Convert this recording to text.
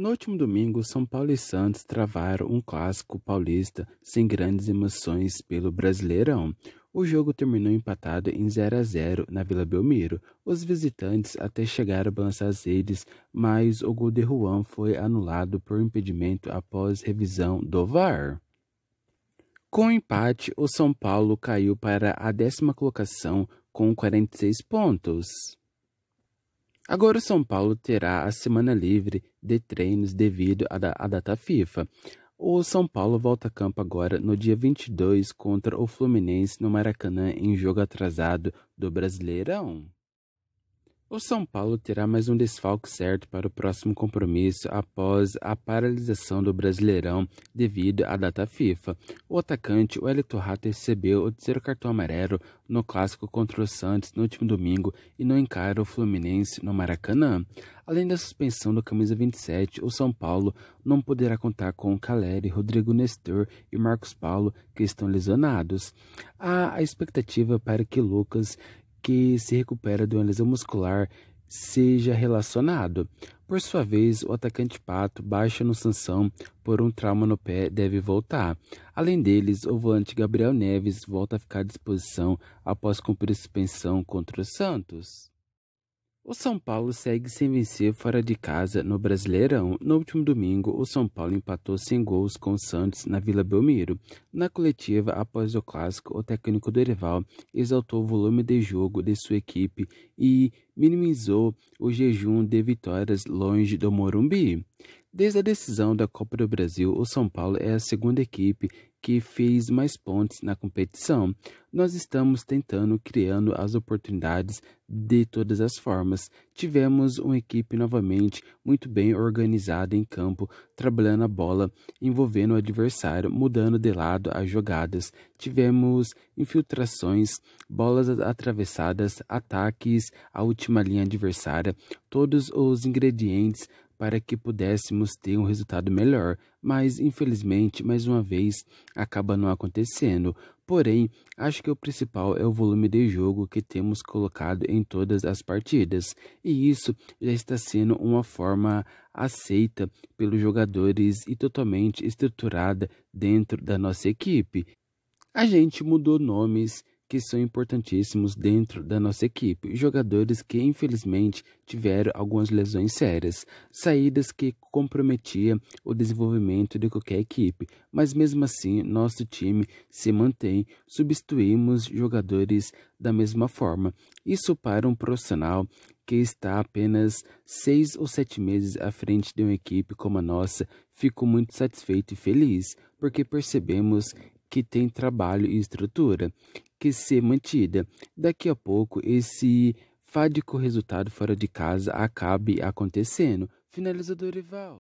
No último domingo, São Paulo e Santos travaram um clássico paulista sem grandes emoções pelo Brasileirão. O jogo terminou empatado em 0 a 0 na Vila Belmiro. Os visitantes até chegaram a balançar as redes, mas o gol de Juan foi anulado por impedimento após revisão do VAR. Com o empate, o São Paulo caiu para a décima colocação com 46 pontos. Agora o São Paulo terá a semana livre de treinos devido à, à data FIFA. O São Paulo volta a campo agora no dia 22 contra o Fluminense no Maracanã em jogo atrasado do Brasileirão. O São Paulo terá mais um desfalque certo para o próximo compromisso após a paralisação do Brasileirão devido à data FIFA. O atacante Wellington Rato recebeu o terceiro cartão amarelo no clássico contra o Santos no último domingo e não encara o Fluminense no Maracanã. Além da suspensão do camisa 27, o São Paulo não poderá contar com Caleri, Rodrigo Nestor e Marcos Paulo, que estão lesionados. Há a expectativa para que Lucas que se recupera de uma lesão muscular seja relacionado. Por sua vez, o atacante Pato, baixa no Sansão por um trauma no pé, deve voltar. Além deles, o volante Gabriel Neves volta a ficar à disposição após cumprir suspensão contra o Santos. O São Paulo segue sem vencer fora de casa no Brasileirão. No último domingo, o São Paulo empatou sem gols com o Santos na Vila Belmiro. Na coletiva após o clássico, o técnico Dorival exaltou o volume de jogo de sua equipe e minimizou o jejum de vitórias longe do Morumbi. Desde a decisão da Copa do Brasil, o São Paulo é a segunda equipe que fez mais pontos na competição. Nós estamos tentando criando as oportunidades de todas as formas, tivemos uma equipe novamente muito bem organizada em campo, trabalhando a bola, envolvendo o adversário, mudando de lado as jogadas. Tivemos infiltrações, bolas atravessadas, ataques à última linha adversária, todos os ingredientes para que pudéssemos ter um resultado melhor, mas infelizmente, mais uma vez, acaba não acontecendo. Porém, acho que o principal é o volume de jogo que temos colocado em todas as partidas, e isso já está sendo uma forma aceita pelos jogadores e totalmente estruturada dentro da nossa equipe. A gente mudou nomes que são importantíssimos dentro da nossa equipe, jogadores que infelizmente tiveram algumas lesões sérias, saídas que comprometia o desenvolvimento de qualquer equipe, mas mesmo assim nosso time se mantém, substituímos jogadores da mesma forma. Isso para um profissional que está apenas seis ou sete meses à frente de uma equipe como a nossa, fico muito satisfeito e feliz, porque percebemos que tem trabalho e estrutura, que ser mantida. Daqui a pouco, esse fádico resultado fora de casa acabe acontecendo. Finalizou Dorival.